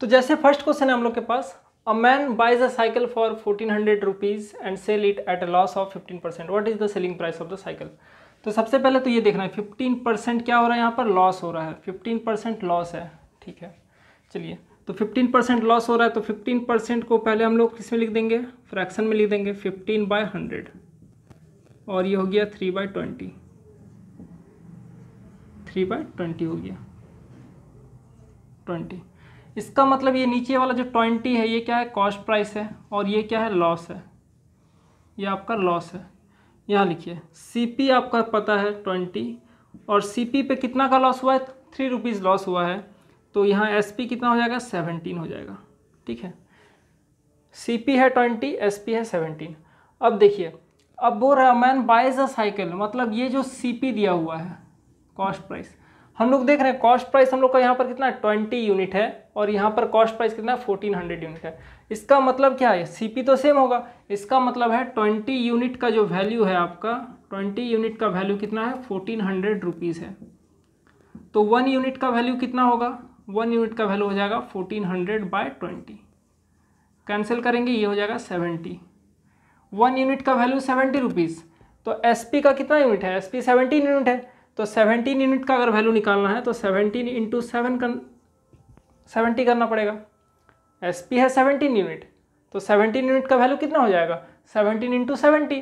तो जैसे first question है हम लोग के पास a man buys a cycle for fourteen hundred rupees and sell it at a loss of fifteen percent what is the selling price of the cycle तो सबसे पहले तो ये देखना है फिफ्टीन परसेंट क्या हो रहा है यहाँ पर लॉस हो रहा है फिफ्टीन परसेंट लॉस है ठीक है चलिए तो फिफ्टीन परसेंट लॉस हो रहा है तो फिफ्टीन परसेंट को पहले हम लोग किस में लिख देंगे फ्रैक्शन में लिख देंगे फिफ्टीन बाय हंड्रेड और ये हो गया three by twenty three by twenty हो गया ट्वेंटी इसका मतलब ये नीचे वाला जो ट्वेंटी है ये क्या है कॉस्ट प्राइस है और ये क्या है लॉस है ये आपका लॉस है यहाँ लिखिए सीपी आपका पता है ट्वेंटी और सीपी पे कितना का लॉस हुआ है थ्री रुपीज़ लॉस हुआ है तो यहाँ एसपी कितना हो जाएगा सेवनटीन हो जाएगा ठीक है सीपी है ट्वेंटी एसपी है सेवनटीन अब देखिए अब वो मैन बाइज अ साइकिल मतलब ये जो सीपी दिया हुआ है कॉस्ट प्राइस हम लोग देख रहे हैं कॉस्ट प्राइस हम लोग का यहाँ पर कितना ट्वेंटी यूनिट है और यहाँ पर कॉस्ट प्राइस कितना है फोर्टीन हंड्रेड यूनिट है इसका मतलब क्या है सीपी तो सेम होगा इसका मतलब है ट्वेंटी यूनिट का जो वैल्यू है आपका ट्वेंटी यूनिट का वैल्यू कितना है फोर्टीन हंड्रेड रुपीज़ है तो वन यूनिट का वैल्यू कितना होगा वन यूनिट का वैल्यू हो जाएगा fourteen hundred by twenty cancel करेंगे ये हो जाएगा सेवेंटी वन यूनिट का वैल्यू सेवेंटी रुपीज़ तो एस का कितना यूनिट है एस पी सेवेंटीन यूनिट है तो 17 यूनिट का अगर वैल्यू निकालना है तो 17 इंटू सेवन कर सेवेंटी करना पड़ेगा एस पी है सेवनटीन यूनिट तो 17 यूनिट का वैल्यू कितना हो जाएगा सेवनटीन इंटू सेवेंटी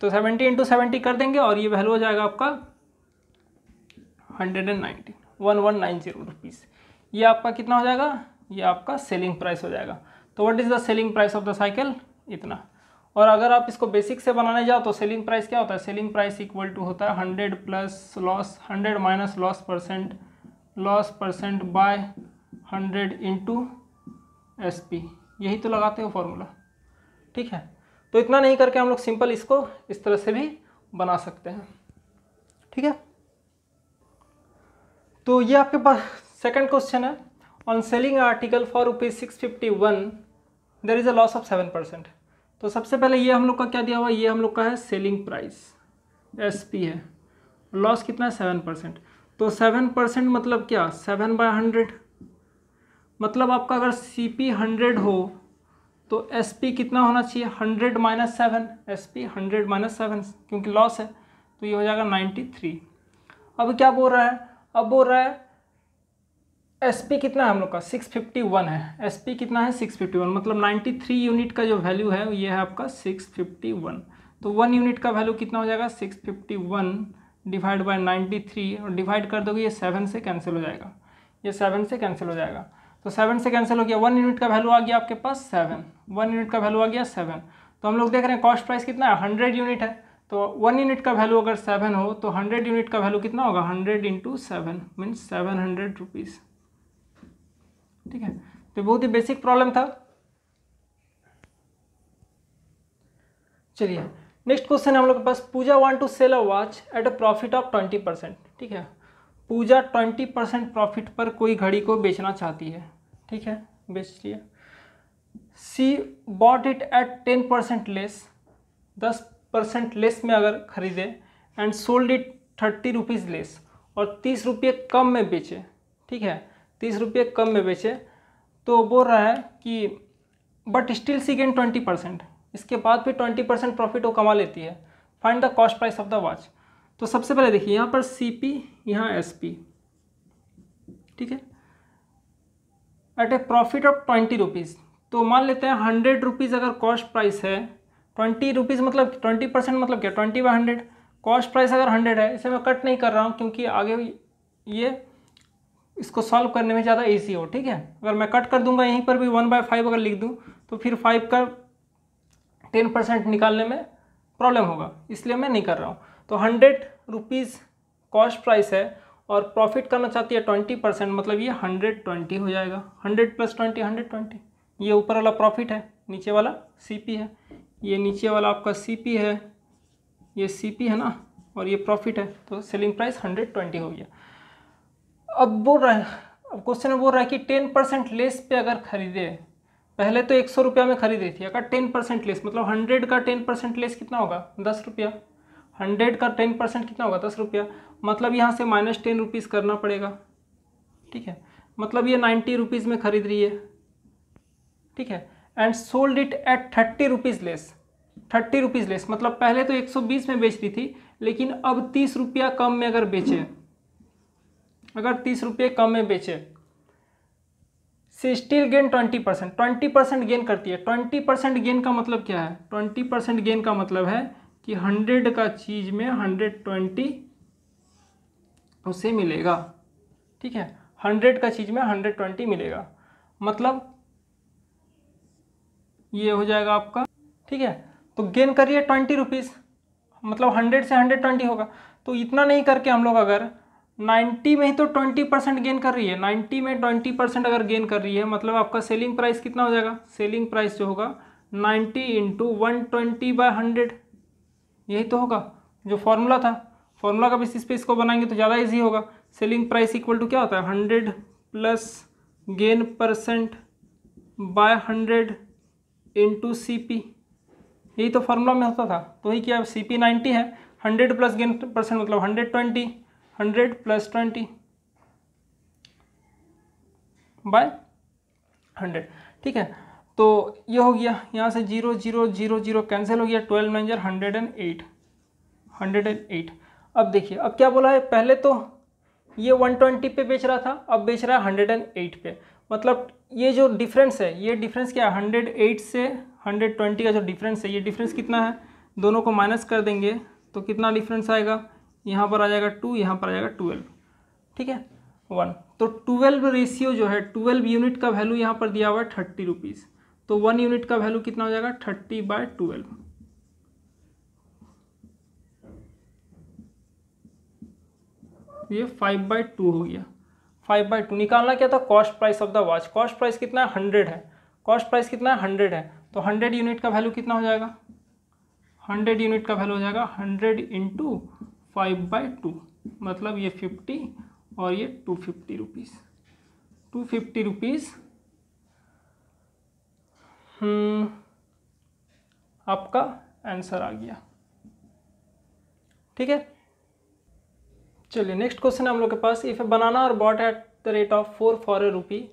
तो सेवेंटी इंटू सेवेंटी कर देंगे और ये वैल्यू हो जाएगा आपका hundred and ninety one one nine zero rupees ये आपका कितना हो जाएगा ये आपका सेलिंग प्राइस हो जाएगा तो what is the selling price of the cycle इतना और अगर आप इसको बेसिक से बनाने जाओ तो सेलिंग प्राइस क्या होता है सेलिंग प्राइस इक्वल टू होता है hundred plus loss hundred minus loss percent loss percent by hundred into S P यही तो लगाते हो फॉर्मूला ठीक है तो इतना नहीं करके हम लोग सिंपल इसको इस तरह से भी बना सकते हैं ठीक है तो ये आपके पास सेकंड क्वेश्चन है on selling article for rupees six fifty one there is a loss of seven percent तो सबसे पहले ये हम लोग का क्या दिया हुआ ये हम लोग का है सेलिंग प्राइस एस पी है लॉस कितना है सेवन परसेंट तो सेवन परसेंट मतलब क्या सेवन बाय हंड्रेड मतलब आपका अगर सी पी हंड्रेड हो तो एस पी कितना होना चाहिए hundred minus seven S P hundred minus seven क्योंकि लॉस है तो ये हो जाएगा नाइन्टी थ्री अब क्या बोल रहा है अब बोल रहा है एस पी कितना है हम लोग का सिक्स फिफ्टी वन है एस पी कितना है सिक्स फिफ्टी वन मतलब नाइन्टी थ्री यूनिट का जो वैल्यू है ये है आपका सिक्स फिफ्टी वन तो वन यूनिट का वैल्यू कितना हो जाएगा six fifty one divide by ninety three और डिवाइड कर दोगे ये सेवन से कैंसिल हो जाएगा ये सेवन से कैंसिल हो जाएगा तो सेवन से कैंसिल हो गया वन यूनिट का वैल्यू आ गया आपके पास सेवन वन यूनिट का वैल्यू आ गया सेवन तो हम लोग देख रहे हैं कॉस्ट प्राइस कितना है हंड्रेड यूनिट है तो वन यूनिट का वैल्यू अगर सेवन हो तो हंड्रेड यूनिट का वैल्यू कितना होगा hundred into seven means seven hundred rupees ठीक है तो बहुत ही बेसिक प्रॉब्लम था चलिए नेक्स्ट क्वेश्चन हम लोग के पास Pooja want to sell a watch at a profit of twenty percent ठीक है पूजा ट्वेंटी परसेंट प्रॉफिट पर कोई घड़ी को बेचना चाहती है ठीक है बेच लिया she bought it at ten percent less दस परसेंट लेस में अगर खरीदे and sold it thirty rupees less और तीस रुपये कम में बेचे ठीक है तीस रुपये कम में बेचे तो बोल रहा है कि but still she gain twenty percent इसके बाद भी ट्वेंटी परसेंट प्रॉफिट वो कमा लेती है find the cost price of the watch तो सबसे पहले देखिए यहाँ पर सी पी यहाँ एस पी ठीक है at a profit of twenty rupees तो मान लेते हैं हंड्रेड रुपीज़ अगर कॉस्ट प्राइस है ट्वेंटी रुपीज़ मतलब ट्वेंटी परसेंट मतलब क्या twenty by hundred cost price अगर हंड्रेड है इसे मैं कट नहीं कर रहा हूँ क्योंकि आगे ये इसको सॉल्व करने में ज़्यादा ईजी हो ठीक है अगर मैं कट कर दूंगा यहीं पर भी वन बाय फाइव अगर लिख दूँ तो फिर फाइव का टेन परसेंट निकालने में प्रॉब्लम होगा इसलिए मैं नहीं कर रहा हूँ तो हंड्रेड रुपीज़ कॉस्ट प्राइस है और प्रॉफिट करना चाहती है ट्वेंटी परसेंट मतलब ये हंड्रेड ट्वेंटी हो जाएगा hundred plus twenty hundred twenty ये ऊपर वाला प्रॉफिट है नीचे वाला पी है ये नीचे वाला आपका पी है ये पी है ना और ये प्रॉफिट है तो सेलिंग प्राइस हंड्रेड ट्वेंटी हो गया अब बोल रहा है अब क्वेश्चन में बोल रहा है कि टेन परसेंट लेस पे अगर खरीदे पहले तो एक सौ रुपया में खरीदी थी अगर टेन परसेंट लेस मतलब हंड्रेड का टेन परसेंट लेस कितना होगा दस रुपया हंड्रेड का टेन परसेंट कितना होगा दस रुपया मतलब यहाँ से माइनस टेन रुपीज़ करना पड़ेगा ठीक है मतलब ये नाइन्टी रुपीज़ में खरीद रही है ठीक है and sold it at thirty rupees less thirty rupees less मतलब पहले तो एक सौ बीस में बेच रही थी लेकिन अब तीस रुपया कम में अगर बेचे अगर तीस रुपये कम में बेचे से still gain twenty percent twenty percent gain करती है ट्वेंटी परसेंट गेन का मतलब क्या है ट्वेंटी परसेंट गेन का मतलब है कि हंड्रेड का चीज़ में हंड्रेड ट्वेंटी उसे मिलेगा ठीक है हंड्रेड का चीज़ में हंड्रेड ट्वेंटी मिलेगा मतलब ये हो जाएगा आपका ठीक है तो गेन करिए ट्वेंटी रुपीज़ मतलब हंड्रेड से हंड्रेड ट्वेंटी होगा तो इतना नहीं करके हम लोग अगर 90 में ही तो 20 परसेंट गेन कर रही है 90 में 20 परसेंट अगर गेन कर रही है मतलब आपका सेलिंग प्राइस कितना हो जाएगा सेलिंग प्राइस जो होगा 90 into one twenty by hundred यही तो होगा जो फॉर्मूला था फॉर्मूला का बेसिस पे इसको बनाएंगे तो ज़्यादा ईजी होगा सेलिंग प्राइस इक्वल टू क्या होता है hundred plus gain percent by hundred into C P यही तो फार्मूला में होता था तो वही क्या सी पी नाइन्टी है हंड्रेड प्लस गेन परसेंट मतलब hundred twenty hundred plus twenty by hundred ठीक है तो ये हो गया यहाँ से zero zero zero zero cancel हो गया ट्वेल्व नाइन जार hundred and eight hundred and eight अब देखिए अब क्या बोला है पहले तो ये वन ट्वेंटी पे बेच रहा था अब बेच रहा है हंड्रेड एंड एट पे मतलब ये जो डिफरेंस है ये डिफरेंस क्या है हंड्रेड एट से हंड्रेड ट्वेंटी का जो डिफरेंस है ये डिफरेंस कितना है दोनों को माइनस कर देंगे तो कितना डिफरेंस आएगा यहाँ पर आ जाएगा टू यहाँ पर आ जाएगा ट्वेल्व ठीक है वन तो ट्वेल्व रेशियो जो है ट्वेल्व यूनिट का वैल्यू यहाँ पर दिया हुआ है थर्टी रुपीज़ तो वन यूनिट का वैल्यू कितना हो जाएगा थर्टी बाय ट्वेल्व ये फाइव बाई टू हो गया फाइव बाई टू निकालना क्या था cost price of the watch cost price कितना है हंड्रेड है कॉस्ट प्राइस कितना है हंड्रेड है तो हंड्रेड यूनिट का वैल्यू कितना हो जाएगा हंड्रेड यूनिट का वैल्यू हो जाएगा hundred into five by two मतलब ये फिफ्टी और ये two fifty rupees two fifty rupees hmm, आपका आंसर आ गया ठीक है चलिए नेक्स्ट क्वेश्चन हम लोग के पास if a banana are bought at the rate of four for a rupee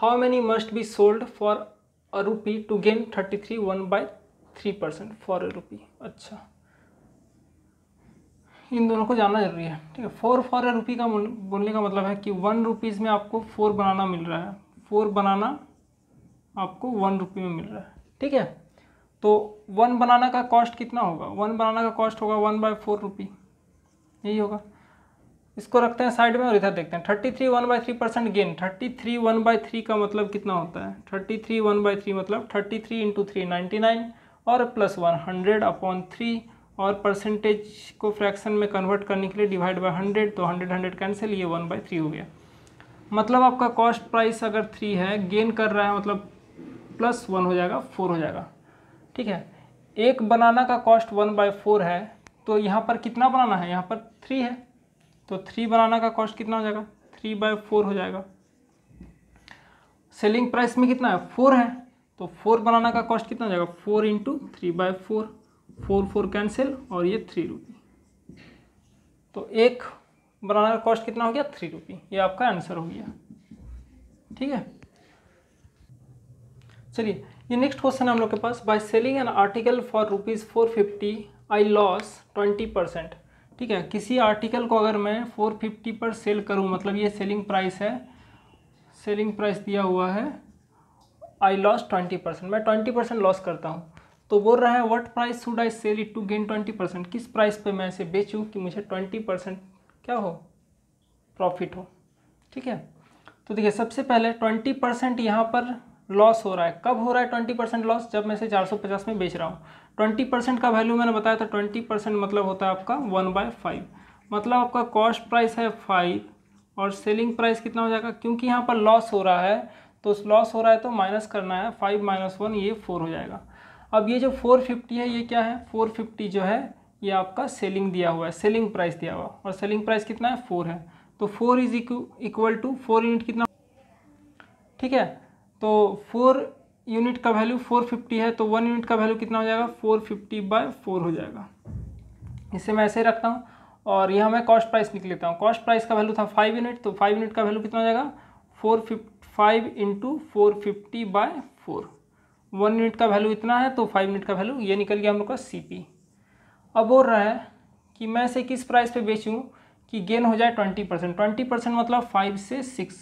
how many must be sold for a rupee to gain thirty three one by three percent for a rupee अच्छा इन दोनों को जानना जरूरी है ठीक है four for a रुपी का बोलने का मतलब है कि वन रुपीज़ में आपको फोर बनाना मिल रहा है फोर बनाना आपको वन रुपी में मिल रहा है ठीक है तो वन बनाना का कॉस्ट कितना होगा वन बनाना का कॉस्ट होगा वन बाय फोर रुपी यही होगा इसको रखते हैं साइड में और इधर देखते हैं thirty three one by three percent gain thirty three one by three का मतलब कितना होता है thirty three one by three मतलब thirty three into three ninety nine और plus one hundred upon three और परसेंटेज को फ्रैक्शन में कन्वर्ट करने के लिए डिवाइड बाय हंड्रेड तो हंड्रेड हंड्रेड कैंसिल ये वन बाई थ्री हो गया मतलब आपका कॉस्ट प्राइस अगर थ्री है गेन कर रहा है मतलब प्लस वन हो जाएगा फोर हो जाएगा ठीक है एक बनाना का कॉस्ट वन बाई फोर है तो यहाँ पर कितना बनाना है यहाँ पर थ्री है तो थ्री बनाना का कॉस्ट कितना हो जाएगा थ्री बाय फोर हो जाएगा सेलिंग प्राइस में कितना है फोर है तो फोर बनाना का कॉस्ट कितना हो जाएगा four into three by four four four cancel और ये थ्री रुपी तो एक बनाना का कॉस्ट कितना हो गया थ्री रुपी ये आपका आंसर हो गया ठीक है चलिए ये नेक्स्ट क्वेश्चन है हम लोग के पास by selling an article for rupees four fifty I loss twenty percent ठीक है किसी आर्टिकल को अगर मैं फोर फिफ्टी पर सेल करूँ मतलब ये सेलिंग प्राइस है सेलिंग प्राइस दिया हुआ है आई लॉस ट्वेंटी परसेंट मैं ट्वेंटी परसेंट लॉस करता हूँ तो बोल रहा है what price should I sell it to gain twenty percent किस प्राइस पे मैं इसे बेचूँ कि मुझे ट्वेंटी परसेंट क्या हो प्रॉफिट हो ठीक है तो देखिए सबसे पहले ट्वेंटी परसेंट यहाँ पर लॉस हो रहा है कब हो रहा है ट्वेंटी परसेंट लॉस जब मैं इसे चार सौ पचास में बेच रहा हूँ ट्वेंटी परसेंट का वैल्यू मैंने बताया था ट्वेंटी परसेंट मतलब होता है आपका वन बाय फाइव मतलब आपका कॉस्ट प्राइस है फाइव और सेलिंग प्राइस कितना हो जाएगा क्योंकि यहाँ पर लॉस हो रहा है तो लॉस हो रहा है तो माइनस करना है फाइव माइनस वन ये फोर हो जाएगा अब ये जो 450 है ये क्या है 450 जो है ये आपका सेलिंग दिया हुआ है सेलिंग प्राइस दिया हुआ और सेलिंग प्राइस कितना है फोर है तो four is equal to four unit कितना ठीक है तो फोर यूनिट का वैल्यू फोर फिफ्टी है तो वन यूनिट का वैल्यू कितना हो जाएगा फोर फिफ्टी बाय फोर हो जाएगा इसे मैं ऐसे ही रखता हूँ और यहाँ मैं कॉस्ट प्राइस लिख लेता हूँ कॉस्ट प्राइस का वैल्यू था फाइव यूनिट तो फाइव यूनिट का वैल्यू कितना हो जाएगा four fifty five into four fifty by four one unit का वैल्यू इतना है तो फाइव यूनिट का वैल्यू ये निकल गया हम लोग का सी अब बोल रहा है कि मैं इसे किस प्राइस पे बेचूँ कि गेन हो जाए ट्वेंटी परसेंट ट्वेंटी परसेंट मतलब फाइव से सिक्स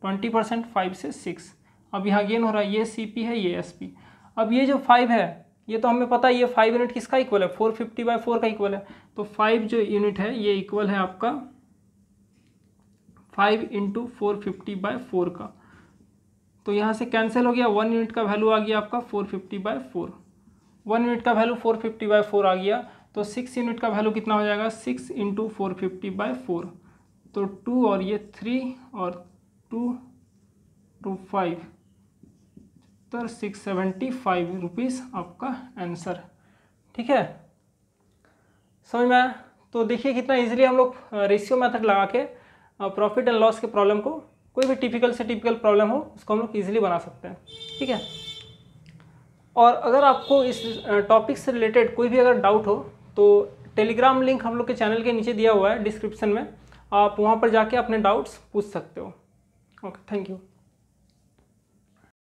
ट्वेंटी परसेंट फाइव से सिक्स अब यहाँ गेन हो रहा है ये सी पी है ये एस पी अब ये जो फाइव है ये तो हमें पता है ये फाइव यूनिट किसका इक्वल है फोर फिफ्टी बाई फोर का इक्वल है तो फाइव जो यूनिट है ये इक्वल है आपका five into four fifty by four का तो यहाँ से कैंसिल हो गया वन यूनिट का वैल्यू आ गया आपका four fifty by four one unit का value four fifty by four आ गया तो सिक्स यूनिट का वैल्यू कितना हो जाएगा six into four fifty by four तो टू और ये थ्री और टू टू फाइव तो सिक्स सेवेंटी फाइव रुपीज़ आपका आंसर ठीक है समझ में आया तो देखिए कितना इजीली हम लोग रेशियो uh, मेथड लगा के प्रॉफिट एंड लॉस के प्रॉब्लम को कोई भी टिपिकल से टिपिकल प्रॉब्लम हो उसको हम लोग ईजिली बना सकते हैं ठीक है और अगर आपको इस टॉपिक से रिलेटेड कोई भी अगर डाउट हो तो टेलीग्राम लिंक हम लोग के चैनल के नीचे दिया हुआ है डिस्क्रिप्शन में आप वहाँ पर जाके अपने डाउट्स पूछ सकते हो ओके थैंक यू